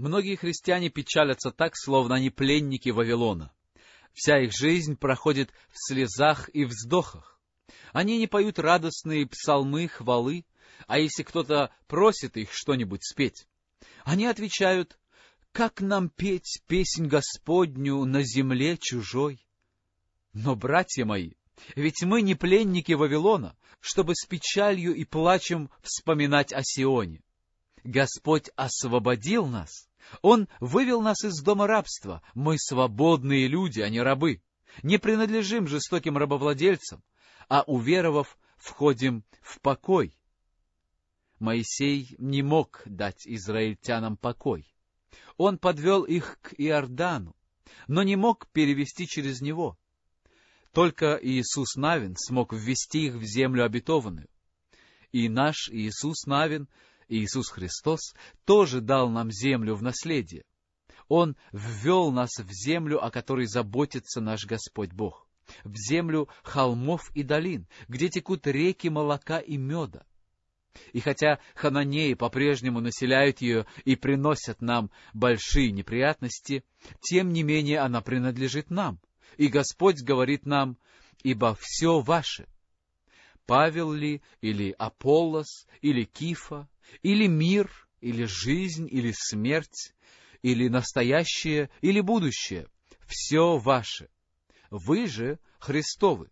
Многие христиане печалятся так, словно они пленники Вавилона. Вся их жизнь проходит в слезах и вздохах. Они не поют радостные псалмы, хвалы, а если кто-то просит их что-нибудь спеть, они отвечают «Как нам петь песнь Господню на земле чужой?» Но, братья мои, ведь мы не пленники Вавилона, чтобы с печалью и плачем вспоминать о Сионе. Господь освободил нас — он вывел нас из дома рабства. Мы свободные люди, а не рабы. Не принадлежим жестоким рабовладельцам, а, уверовав, входим в покой. Моисей не мог дать израильтянам покой. Он подвел их к Иордану, но не мог перевести через него. Только Иисус Навин смог ввести их в землю обетованную. И наш Иисус Навин Иисус Христос тоже дал нам землю в наследие. Он ввел нас в землю, о которой заботится наш Господь Бог, в землю холмов и долин, где текут реки молока и меда. И хотя хананеи по-прежнему населяют ее и приносят нам большие неприятности, тем не менее она принадлежит нам, и Господь говорит нам, «Ибо все ваше». Павел ли, или Аполлос, или Кифа, или мир, или жизнь, или смерть, или настоящее, или будущее. Все ваше. Вы же Христовы,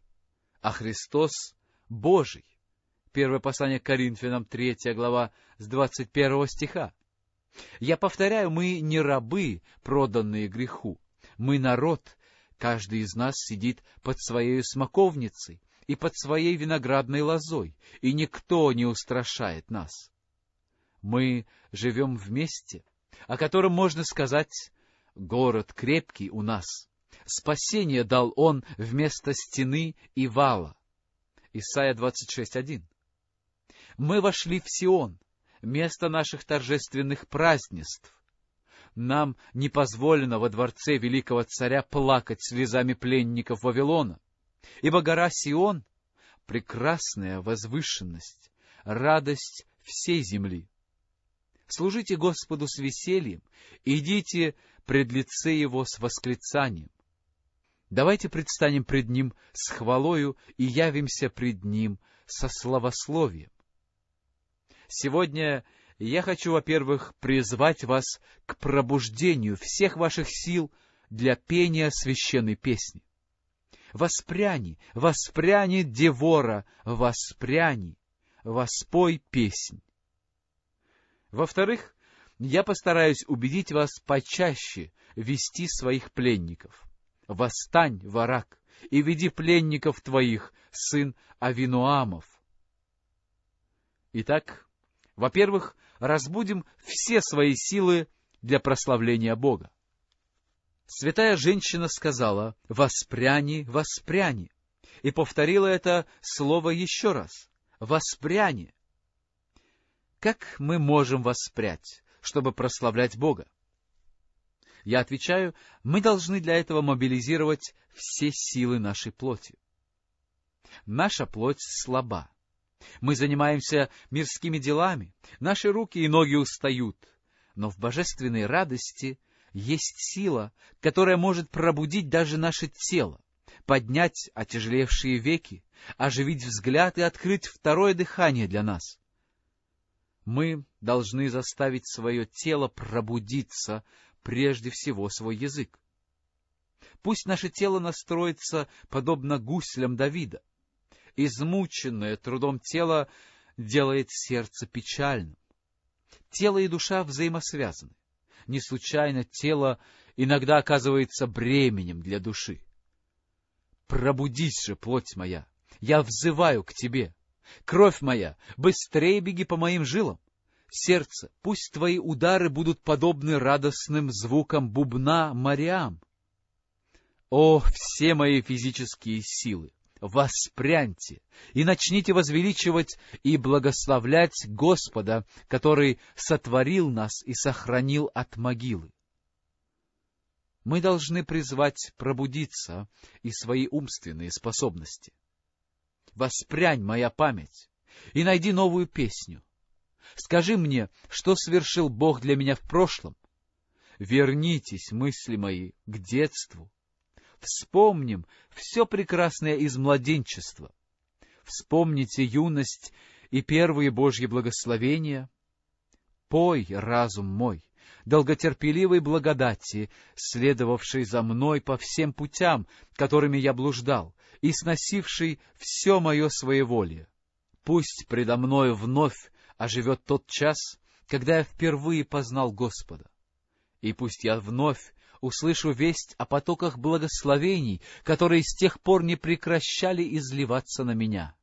а Христос Божий. Первое послание к Коринфянам, 3 глава, с 21 стиха. Я повторяю, мы не рабы, проданные греху. Мы народ, каждый из нас сидит под своей смоковницей и под своей виноградной лозой, и никто не устрашает нас мы живем вместе, о котором можно сказать «город крепкий у нас». Спасение дал он вместо стены и вала. Исайя 26.1. Мы вошли в Сион, место наших торжественных празднеств. Нам не позволено во дворце великого царя плакать слезами пленников Вавилона, ибо гора Сион — прекрасная возвышенность, радость всей земли. Служите Господу с весельем, идите пред лице Его с восклицанием. Давайте предстанем пред Ним с хвалою и явимся пред Ним со славословием. Сегодня я хочу, во-первых, призвать вас к пробуждению всех ваших сил для пения священной песни. Воспряни, воспряни, Девора, воспряни, воспой песнь. Во-вторых, я постараюсь убедить вас почаще вести своих пленников. Восстань, варак, и веди пленников твоих, сын Авинуамов. Итак, во-первых, разбудим все свои силы для прославления Бога. Святая женщина сказала «Воспряни, воспряни!» и повторила это слово еще раз «Воспряни!» Как мы можем воспрять, чтобы прославлять Бога? Я отвечаю, мы должны для этого мобилизировать все силы нашей плоти. Наша плоть слаба. Мы занимаемся мирскими делами, наши руки и ноги устают, но в божественной радости есть сила, которая может пробудить даже наше тело, поднять отяжелевшие веки, оживить взгляд и открыть второе дыхание для нас. Мы должны заставить свое тело пробудиться, прежде всего свой язык. Пусть наше тело настроится подобно гуслям Давида. Измученное трудом тело делает сердце печальным. Тело и душа взаимосвязаны. Не случайно тело иногда оказывается бременем для души. Пробудись же, плоть моя, я взываю к тебе. Кровь моя, быстрее беги по моим жилам. Сердце, пусть твои удары будут подобны радостным звукам бубна Мариам. О, все мои физические силы! воспряньте и начните возвеличивать и благословлять Господа, который сотворил нас и сохранил от могилы. Мы должны призвать пробудиться и свои умственные способности. Воспрянь моя память и найди новую песню, Скажи мне, что совершил Бог для меня в прошлом? Вернитесь, мысли мои, к детству. Вспомним все прекрасное из младенчества. Вспомните юность и первые Божьи благословения. Пой, разум мой, долготерпеливой благодати, следовавшей за мной по всем путям, которыми я блуждал, и сносившей все мое своеволие. Пусть предо мною вновь а живет тот час, когда я впервые познал Господа. И пусть я вновь услышу весть о потоках благословений, которые с тех пор не прекращали изливаться на меня.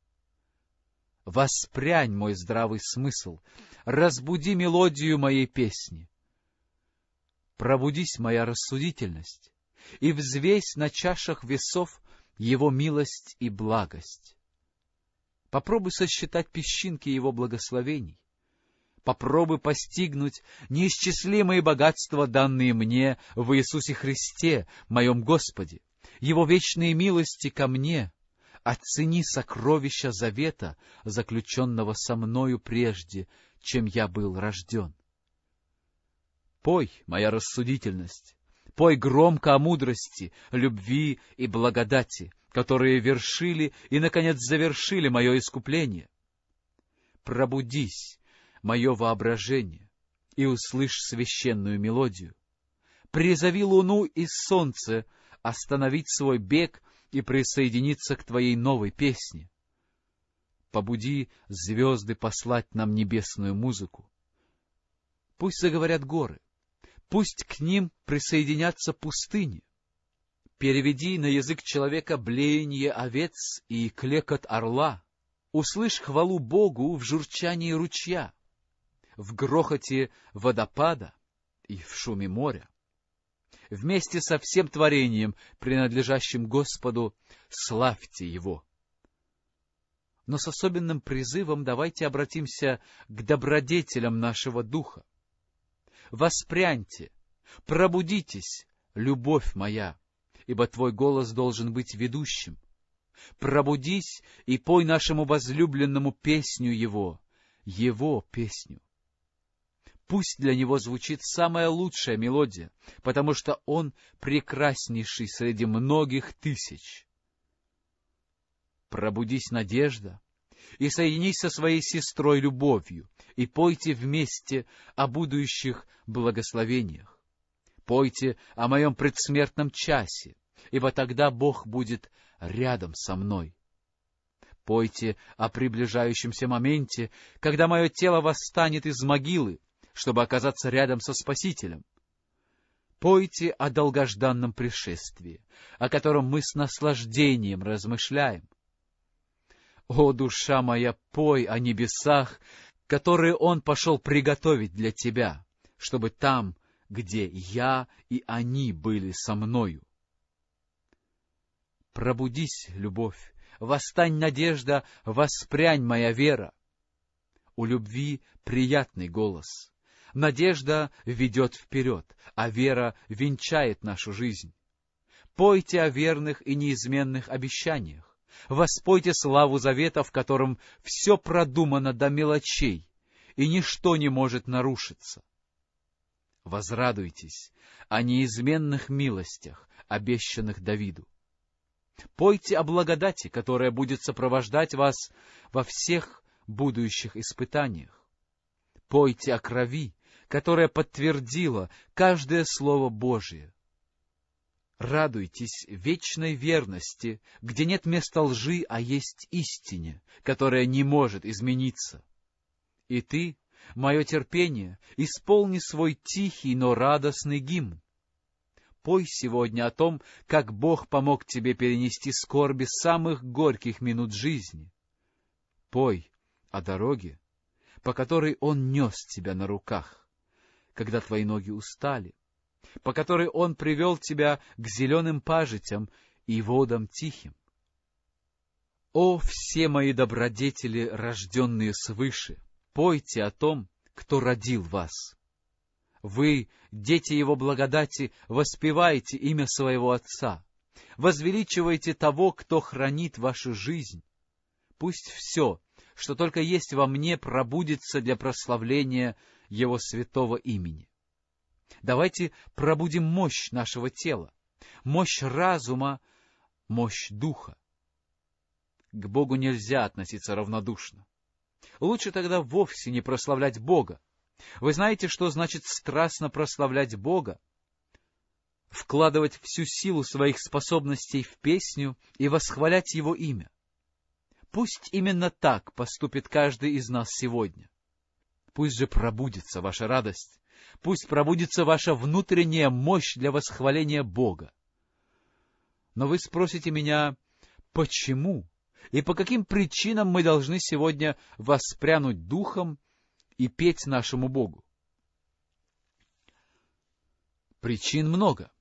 Воспрянь мой здравый смысл, разбуди мелодию моей песни. Пробудись моя рассудительность и взвесь на чашах весов его милость и благость. Попробуй сосчитать песчинки его благословений. Попробуй постигнуть неисчислимые богатства, данные мне в Иисусе Христе, моем Господе, Его вечные милости ко мне. Оцени сокровища завета, заключенного со мною прежде, чем я был рожден. Пой, моя рассудительность, пой громко о мудрости, любви и благодати — которые вершили и, наконец, завершили мое искупление. Пробудись, мое воображение, и услышь священную мелодию. Призови луну и солнце остановить свой бег и присоединиться к твоей новой песне. Побуди звезды послать нам небесную музыку. Пусть заговорят горы, пусть к ним присоединятся пустыни — Переведи на язык человека блеяние овец и клекот орла. Услышь хвалу Богу в журчании ручья, в грохоте водопада и в шуме моря. Вместе со всем творением, принадлежащим Господу, славьте Его. Но с особенным призывом давайте обратимся к добродетелям нашего духа. Воспряньте, пробудитесь, любовь моя! ибо твой голос должен быть ведущим. Пробудись и пой нашему возлюбленному песню его, его песню. Пусть для него звучит самая лучшая мелодия, потому что он прекраснейший среди многих тысяч. Пробудись, надежда, и соединись со своей сестрой любовью, и пойте вместе о будущих благословениях пойте о моем предсмертном часе, ибо тогда Бог будет рядом со мной. Пойте о приближающемся моменте, когда мое тело восстанет из могилы, чтобы оказаться рядом со Спасителем. Пойте о долгожданном пришествии, о котором мы с наслаждением размышляем. О, душа моя, пой о небесах, которые Он пошел приготовить для тебя, чтобы там где я и они были со мною. Пробудись, любовь, восстань, надежда, воспрянь моя вера. У любви приятный голос. Надежда ведет вперед, а вера венчает нашу жизнь. Пойте о верных и неизменных обещаниях. Воспойте славу завета, в котором все продумано до мелочей, и ничто не может нарушиться возрадуйтесь о неизменных милостях, обещанных Давиду. Пойте о благодати, которая будет сопровождать вас во всех будущих испытаниях. Пойте о крови, которая подтвердила каждое слово Божие. Радуйтесь вечной верности, где нет места лжи, а есть истине, которая не может измениться. И ты, мое терпение, исполни свой тихий, но радостный гимн. Пой сегодня о том, как Бог помог тебе перенести скорби самых горьких минут жизни. Пой о дороге, по которой Он нес тебя на руках, когда твои ноги устали, по которой Он привел тебя к зеленым пажитям и водам тихим. О, все мои добродетели, рожденные свыше! пойте о том, кто родил вас. Вы, дети Его благодати, воспевайте имя своего Отца, возвеличивайте того, кто хранит вашу жизнь. Пусть все, что только есть во мне, пробудется для прославления Его святого имени. Давайте пробудим мощь нашего тела, мощь разума, мощь духа. К Богу нельзя относиться равнодушно. Лучше тогда вовсе не прославлять Бога. Вы знаете, что значит страстно прославлять Бога? Вкладывать всю силу своих способностей в песню и восхвалять Его имя. Пусть именно так поступит каждый из нас сегодня. Пусть же пробудится ваша радость, пусть пробудится ваша внутренняя мощь для восхваления Бога. Но вы спросите меня, почему и по каким причинам мы должны сегодня воспрянуть духом и петь нашему Богу. Причин много.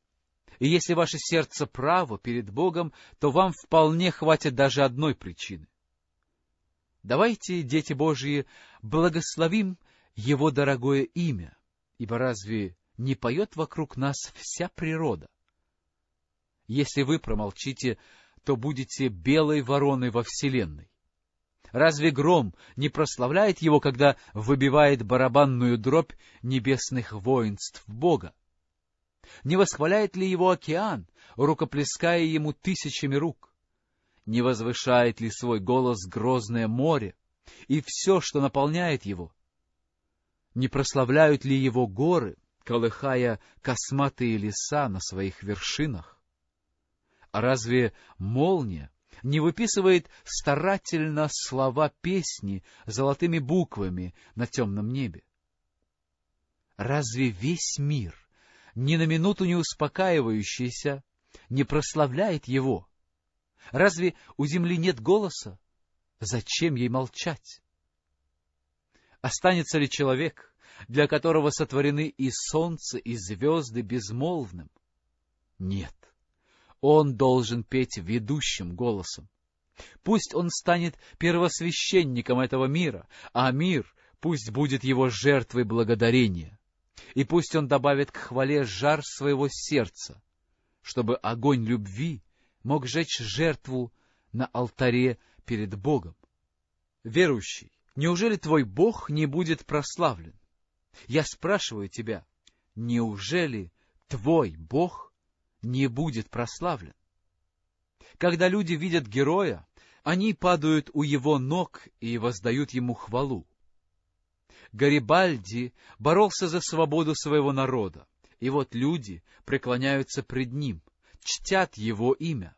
И если ваше сердце право перед Богом, то вам вполне хватит даже одной причины. Давайте, дети Божьи, благословим Его дорогое имя, ибо разве не поет вокруг нас вся природа? Если вы промолчите то будете белой вороной во вселенной. Разве гром не прославляет его, когда выбивает барабанную дробь небесных воинств Бога? Не восхваляет ли его океан, рукоплеская ему тысячами рук? Не возвышает ли свой голос грозное море и все, что наполняет его? Не прославляют ли его горы, колыхая косматые леса на своих вершинах? Разве молния не выписывает старательно слова песни золотыми буквами на темном небе? Разве весь мир, ни на минуту не успокаивающийся, не прославляет его? Разве у земли нет голоса? Зачем ей молчать? Останется ли человек, для которого сотворены и солнце, и звезды безмолвным? Нет. — он должен петь ведущим голосом. Пусть он станет первосвященником этого мира, а мир пусть будет его жертвой благодарения. И пусть он добавит к хвале жар своего сердца, чтобы огонь любви мог жечь жертву на алтаре перед Богом. Верующий, неужели твой Бог не будет прославлен? Я спрашиваю тебя, неужели твой Бог не будет прославлен. Когда люди видят героя, они падают у его ног и воздают ему хвалу. Гарибальди боролся за свободу своего народа, и вот люди преклоняются пред ним, чтят его имя.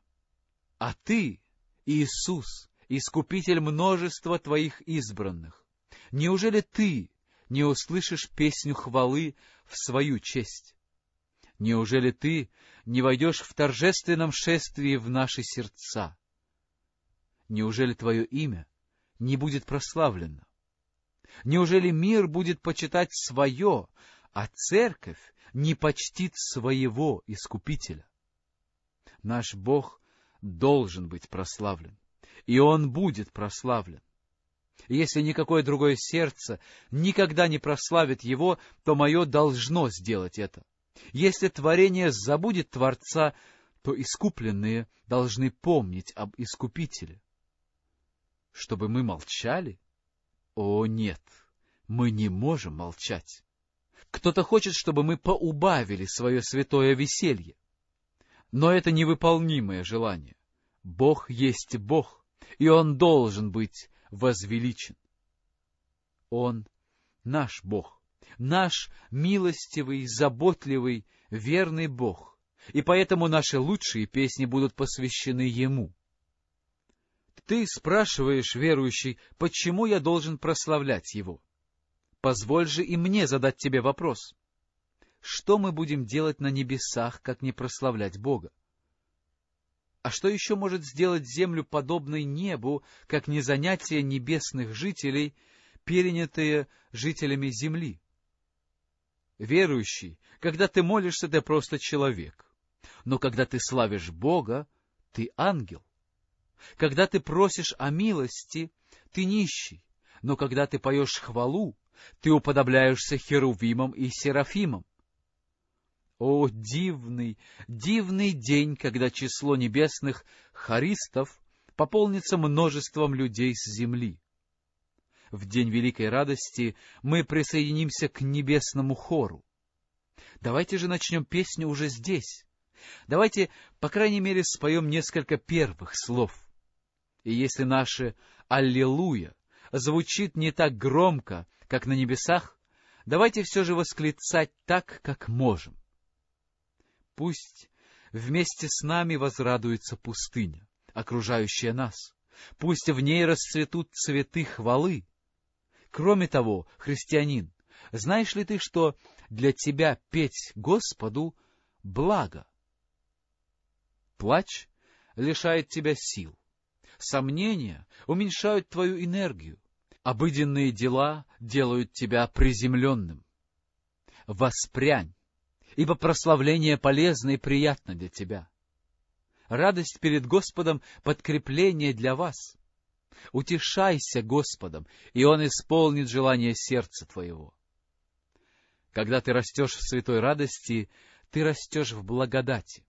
А ты, Иисус, искупитель множества твоих избранных, неужели ты не услышишь песню хвалы в свою честь? Неужели ты не войдешь в торжественном шествии в наши сердца? Неужели твое имя не будет прославлено? Неужели мир будет почитать свое, а церковь не почтит своего Искупителя? Наш Бог должен быть прославлен, и Он будет прославлен. если никакое другое сердце никогда не прославит его, то мое должно сделать это. Если творение забудет Творца, то искупленные должны помнить об Искупителе. Чтобы мы молчали? О, нет, мы не можем молчать. Кто-то хочет, чтобы мы поубавили свое святое веселье. Но это невыполнимое желание. Бог есть Бог, и Он должен быть возвеличен. Он — наш Бог, наш милостивый, заботливый, верный Бог, и поэтому наши лучшие песни будут посвящены Ему. Ты спрашиваешь, верующий, почему я должен прославлять Его? Позволь же и мне задать тебе вопрос. Что мы будем делать на небесах, как не прославлять Бога? А что еще может сделать землю подобной небу, как не занятие небесных жителей, перенятые жителями земли? верующий, когда ты молишься, ты просто человек. Но когда ты славишь Бога, ты ангел. Когда ты просишь о милости, ты нищий. Но когда ты поешь хвалу, ты уподобляешься Херувимам и Серафимам. О, дивный, дивный день, когда число небесных харистов пополнится множеством людей с земли! в день великой радости мы присоединимся к небесному хору. Давайте же начнем песню уже здесь. Давайте, по крайней мере, споем несколько первых слов. И если наше «Аллилуйя» звучит не так громко, как на небесах, давайте все же восклицать так, как можем. Пусть вместе с нами возрадуется пустыня, окружающая нас. Пусть в ней расцветут цветы хвалы. Кроме того, христианин, знаешь ли ты, что для тебя петь Господу — благо? Плач лишает тебя сил. Сомнения уменьшают твою энергию. Обыденные дела делают тебя приземленным. Воспрянь, ибо прославление полезно и приятно для тебя. Радость перед Господом — подкрепление для вас — Утешайся Господом, и Он исполнит желание сердца твоего. Когда ты растешь в святой радости, ты растешь в благодати.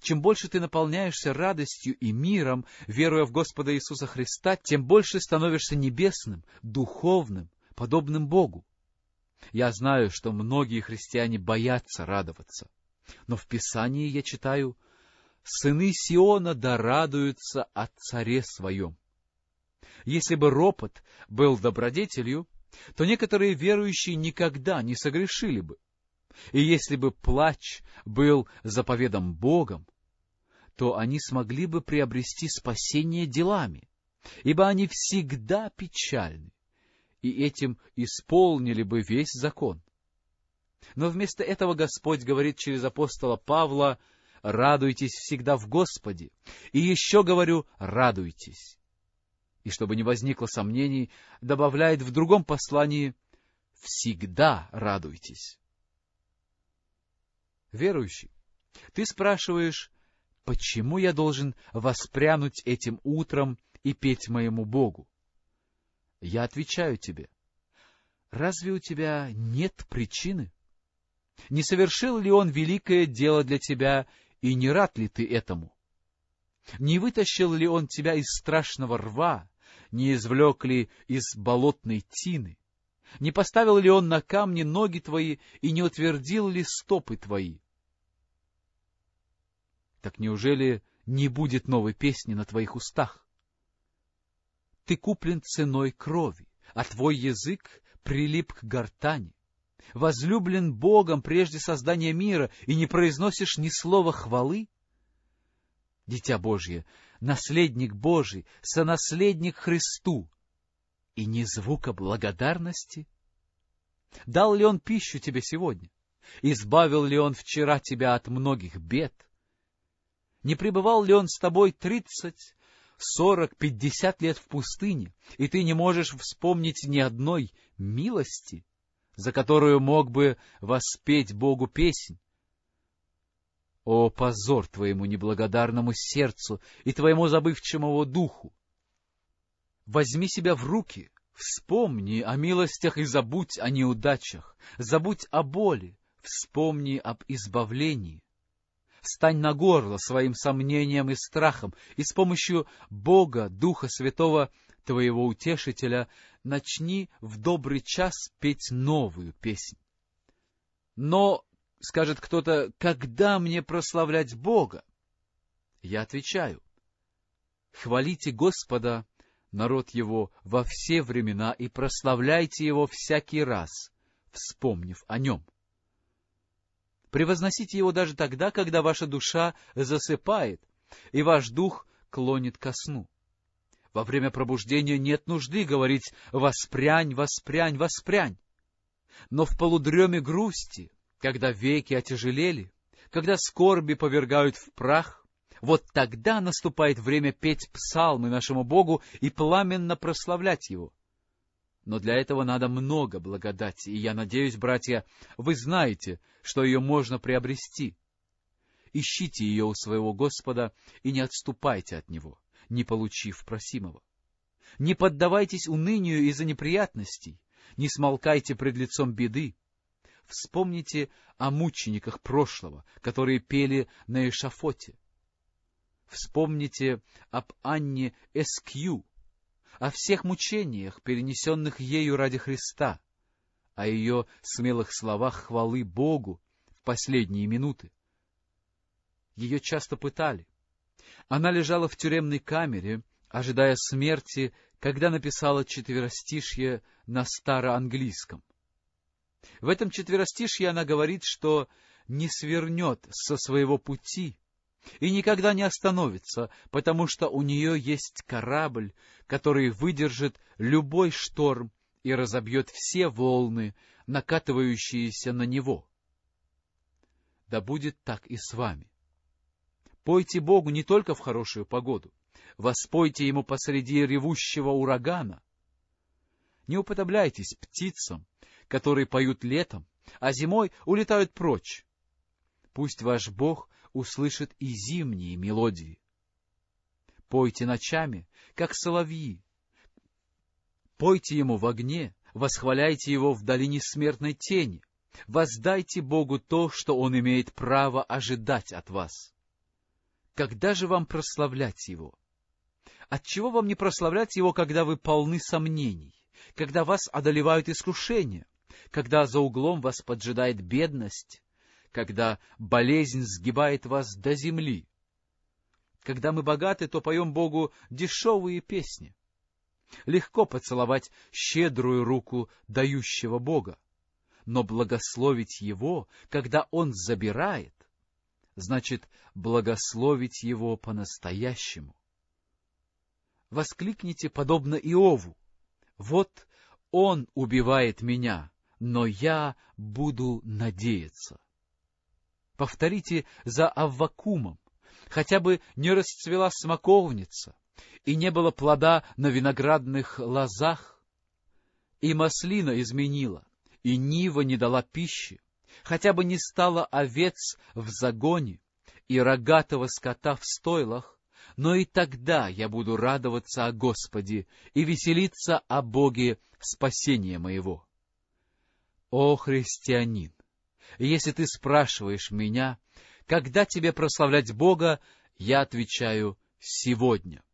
Чем больше ты наполняешься радостью и миром, веруя в Господа Иисуса Христа, тем больше становишься небесным, духовным, подобным Богу. Я знаю, что многие христиане боятся радоваться, но в Писании я читаю «Сыны Сиона дорадуются о царе своем». Если бы ропот был добродетелью, то некоторые верующие никогда не согрешили бы. И если бы плач был заповедом Богом, то они смогли бы приобрести спасение делами, ибо они всегда печальны, и этим исполнили бы весь закон. Но вместо этого Господь говорит через апостола Павла, «Радуйтесь всегда в Господе, и еще говорю, радуйтесь» и чтобы не возникло сомнений, добавляет в другом послании «всегда радуйтесь». Верующий, ты спрашиваешь, почему я должен воспрянуть этим утром и петь моему Богу? Я отвечаю тебе, разве у тебя нет причины? Не совершил ли он великое дело для тебя, и не рад ли ты этому? Не вытащил ли он тебя из страшного рва, не извлек ли из болотной тины? Не поставил ли он на камни ноги твои и не утвердил ли стопы твои? Так неужели не будет новой песни на твоих устах? Ты куплен ценой крови, а твой язык прилип к гортани. Возлюблен Богом прежде создания мира и не произносишь ни слова хвалы? Дитя Божье, наследник Божий, сонаследник Христу, и ни звука благодарности? Дал ли Он пищу тебе сегодня? Избавил ли Он вчера тебя от многих бед? Не пребывал ли Он с тобой тридцать, сорок, пятьдесят лет в пустыне, и ты не можешь вспомнить ни одной милости, за которую мог бы воспеть Богу песнь? О, позор твоему неблагодарному сердцу и твоему забывчивому духу! Возьми себя в руки, вспомни о милостях и забудь о неудачах, забудь о боли, вспомни об избавлении. Стань на горло своим сомнениям и страхом, и с помощью Бога, Духа Святого, твоего утешителя, начни в добрый час петь новую песнь. Но Скажет кто-то, когда мне прославлять Бога? Я отвечаю, хвалите Господа, народ его, во все времена и прославляйте его всякий раз, вспомнив о нем. Превозносите его даже тогда, когда ваша душа засыпает, и ваш дух клонит ко сну. Во время пробуждения нет нужды говорить «воспрянь, воспрянь, воспрянь», но в полудреме грусти — когда веки отяжелели, когда скорби повергают в прах, вот тогда наступает время петь псалмы нашему Богу и пламенно прославлять Его. Но для этого надо много благодати, и я надеюсь, братья, вы знаете, что ее можно приобрести. Ищите ее у своего Господа и не отступайте от Него, не получив просимого. Не поддавайтесь унынию из-за неприятностей, не смолкайте пред лицом беды, Вспомните о мучениках прошлого, которые пели на эшафоте. Вспомните об Анне Эскью, о всех мучениях, перенесенных ею ради Христа, о ее смелых словах хвалы Богу в последние минуты. Ее часто пытали. Она лежала в тюремной камере, ожидая смерти, когда написала четверостишье на староанглийском. В этом четверостишье она говорит, что не свернет со своего пути и никогда не остановится, потому что у нее есть корабль, который выдержит любой шторм и разобьет все волны, накатывающиеся на него. Да будет так и с вами. Пойте Богу не только в хорошую погоду, воспойте Ему посреди ревущего урагана. Не уподобляйтесь птицам, которые поют летом, а зимой улетают прочь. Пусть ваш Бог услышит и зимние мелодии. Пойте ночами, как соловьи. Пойте ему в огне, восхваляйте его в долине смертной тени. Воздайте Богу то, что он имеет право ожидать от вас. Когда же вам прославлять его? Отчего вам не прославлять его, когда вы полны сомнений, когда вас одолевают искушения? когда за углом вас поджидает бедность, когда болезнь сгибает вас до земли. Когда мы богаты, то поем Богу дешевые песни. Легко поцеловать щедрую руку дающего Бога, но благословить Его, когда Он забирает, значит благословить Его по-настоящему. Воскликните, подобно Иову, «Вот Он убивает меня, но я буду надеяться. Повторите за Аввакумом, хотя бы не расцвела смоковница, и не было плода на виноградных лозах, и маслина изменила, и нива не дала пищи, хотя бы не стало овец в загоне и рогатого скота в стойлах, но и тогда я буду радоваться о Господе и веселиться о Боге спасения моего. О, христианин, если ты спрашиваешь меня, когда тебе прославлять Бога, я отвечаю сегодня.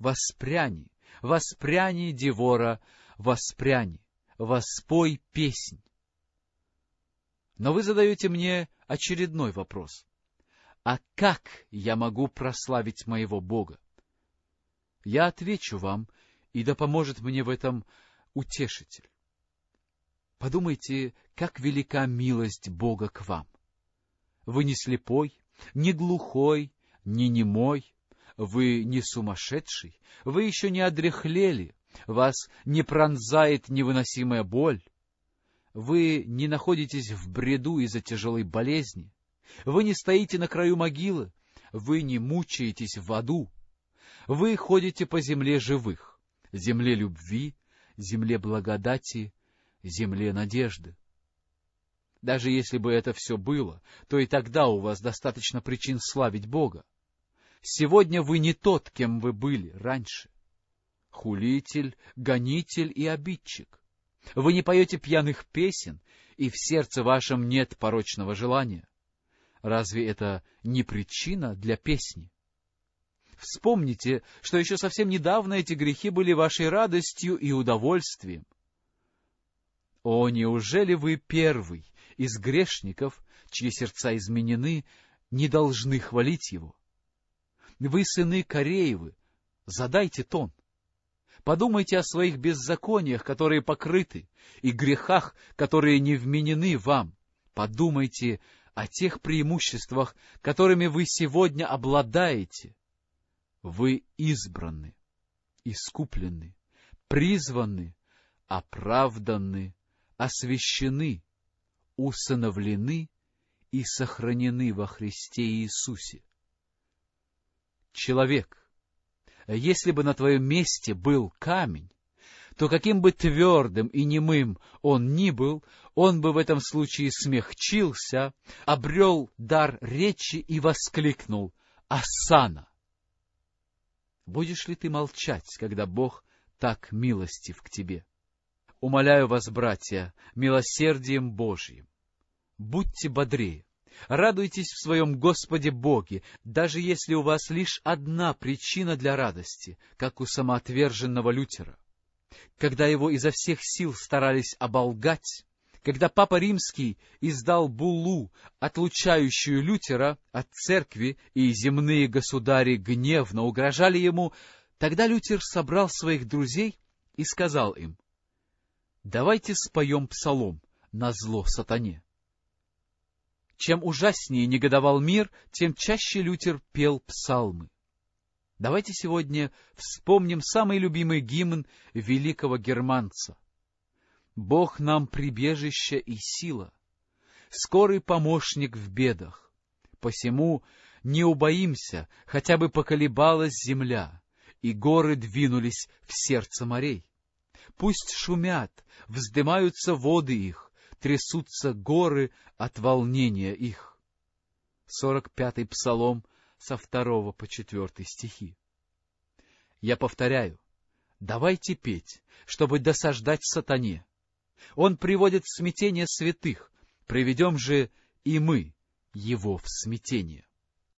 Воспряни, воспряни, Девора, воспряни, воспой песнь. Но вы задаете мне очередной вопрос. А как я могу прославить моего Бога? Я отвечу вам, и да поможет мне в этом утешитель. Подумайте, как велика милость Бога к вам. Вы не слепой, не глухой, не немой, вы не сумасшедший, вы еще не одряхлели, вас не пронзает невыносимая боль. Вы не находитесь в бреду из-за тяжелой болезни, вы не стоите на краю могилы, вы не мучаетесь в аду. Вы ходите по земле живых, земле любви, земле благодати земле надежды. Даже если бы это все было, то и тогда у вас достаточно причин славить Бога. Сегодня вы не тот, кем вы были раньше. Хулитель, гонитель и обидчик. Вы не поете пьяных песен, и в сердце вашем нет порочного желания. Разве это не причина для песни? Вспомните, что еще совсем недавно эти грехи были вашей радостью и удовольствием. О, неужели вы первый из грешников, чьи сердца изменены, не должны хвалить его? Вы, сыны Кореевы, задайте тон. Подумайте о своих беззакониях, которые покрыты, и грехах, которые не вменены вам. Подумайте о тех преимуществах, которыми вы сегодня обладаете. Вы избраны, искуплены, призваны, оправданы освящены, усыновлены и сохранены во Христе Иисусе. Человек, если бы на твоем месте был камень, то каким бы твердым и немым он ни был, он бы в этом случае смягчился, обрел дар речи и воскликнул «Асана!». Будешь ли ты молчать, когда Бог так милостив к тебе? — Умоляю вас, братья, милосердием Божьим, будьте бодрее, радуйтесь в своем Господе Боге, даже если у вас лишь одна причина для радости, как у самоотверженного Лютера. Когда его изо всех сил старались оболгать, когда Папа Римский издал буллу, отлучающую Лютера от церкви, и земные государи гневно угрожали ему, тогда Лютер собрал своих друзей и сказал им, Давайте споем псалом на зло сатане. Чем ужаснее негодовал мир, тем чаще Лютер пел псалмы. Давайте сегодня вспомним самый любимый гимн великого германца. «Бог нам прибежище и сила, скорый помощник в бедах. Посему не убоимся, хотя бы поколебалась земля, и горы двинулись в сердце морей. Пусть шумят, вздымаются воды их, трясутся горы от волнения их. 45-й псалом со второго по четвертый стихи. Я повторяю, давайте петь, чтобы досаждать сатане. Он приводит в смятение святых, приведем же и мы его в смятение.